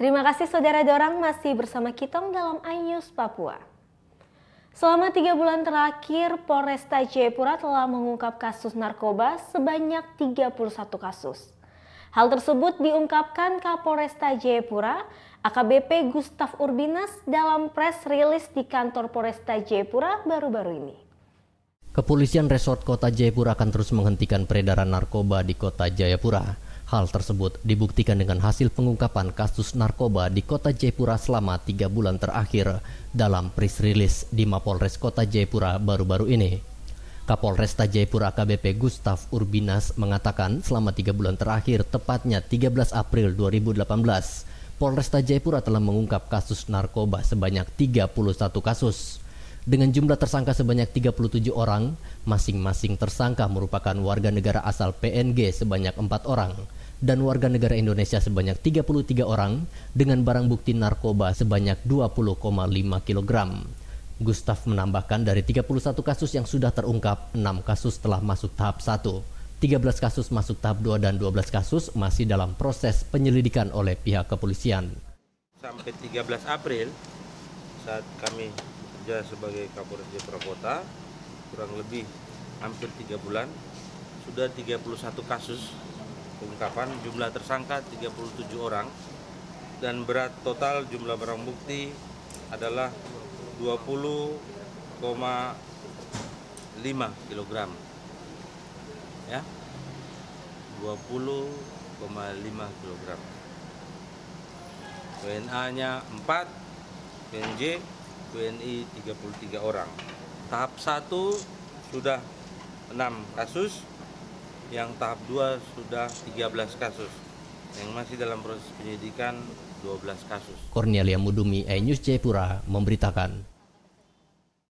Terima kasih Saudara Dorang masih bersama kita dalam iNews Papua. Selama tiga bulan terakhir, Polresta Jayapura telah mengungkap kasus narkoba sebanyak 31 kasus. Hal tersebut diungkapkan Kapolresta Jayapura, AKBP Gustav Urbinas dalam press rilis di kantor Polresta Jayapura baru-baru ini. Kepolisian Resort Kota Jayapura akan terus menghentikan peredaran narkoba di Kota Jayapura. Hal tersebut dibuktikan dengan hasil pengungkapan kasus narkoba di kota Jayapura selama tiga bulan terakhir dalam press release di Mapolres kota Jayapura baru-baru ini. Kapolresta Jayapura KBP Gustav Urbinas mengatakan selama tiga bulan terakhir, tepatnya 13 April 2018, Polresta Jayapura telah mengungkap kasus narkoba sebanyak 31 kasus. Dengan jumlah tersangka sebanyak 37 orang, masing-masing tersangka merupakan warga negara asal PNG sebanyak 4 orang dan warga negara Indonesia sebanyak 33 orang dengan barang bukti narkoba sebanyak 20,5 kg. Gustaf menambahkan dari 31 kasus yang sudah terungkap, 6 kasus telah masuk tahap 1. 13 kasus masuk tahap 2 dan 12 kasus masih dalam proses penyelidikan oleh pihak kepolisian. Sampai 13 April saat kami bekerja sebagai Kapolres Kota kurang lebih hampir 3 bulan sudah 31 kasus pengungkapan jumlah tersangka 37 orang dan berat total jumlah barang bukti adalah 20,5 kg ya 20,5 kg WNA nya 4 PNJ WNI 33 orang tahap 1 sudah 6 kasus yang tahap 2 sudah 13 kasus. Yang masih dalam proses penyidikan 12 kasus. Cornelia Mudumi, E News Jayapura memberitakan.